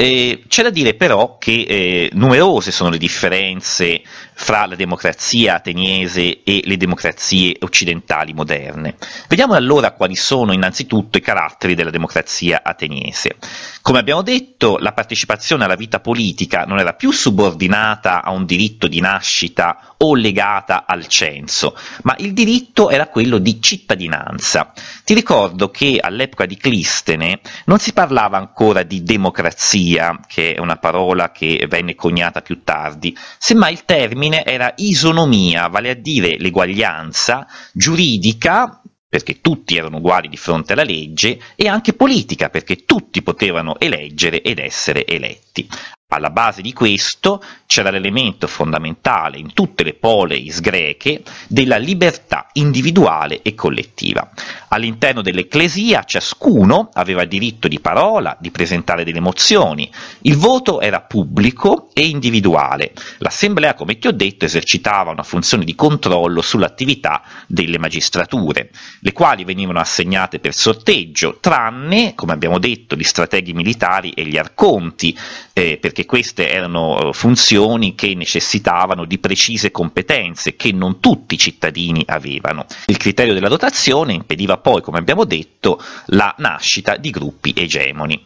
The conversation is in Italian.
Eh, c'è da dire però che eh, numerose sono le differenze fra la democrazia ateniese e le democrazie occidentali moderne. Vediamo allora quali sono innanzitutto i caratteri della democrazia ateniese. Come abbiamo detto, la partecipazione alla vita politica non era più subordinata a un diritto di nascita o legata al censo, ma il diritto era quello di cittadinanza. Ti ricordo che all'epoca di Clistene non si parlava ancora di democrazia, che è una parola che venne coniata più tardi, semmai il termine era isonomia, vale a dire l'eguaglianza giuridica perché tutti erano uguali di fronte alla legge, e anche politica, perché tutti potevano eleggere ed essere eletti. Alla base di questo c'era l'elemento fondamentale in tutte le poleis greche della libertà individuale e collettiva. All'interno dell'ecclesia ciascuno aveva diritto di parola, di presentare delle mozioni, il voto era pubblico e individuale. L'Assemblea, come ti ho detto, esercitava una funzione di controllo sull'attività delle magistrature, le quali venivano assegnate per sorteggio, tranne, come abbiamo detto, gli strateghi militari e gli arconti, eh, perché queste erano eh, funzioni che necessitavano di precise competenze che non tutti i cittadini avevano. Il criterio della dotazione impediva poi, come abbiamo detto, la nascita di gruppi egemoni.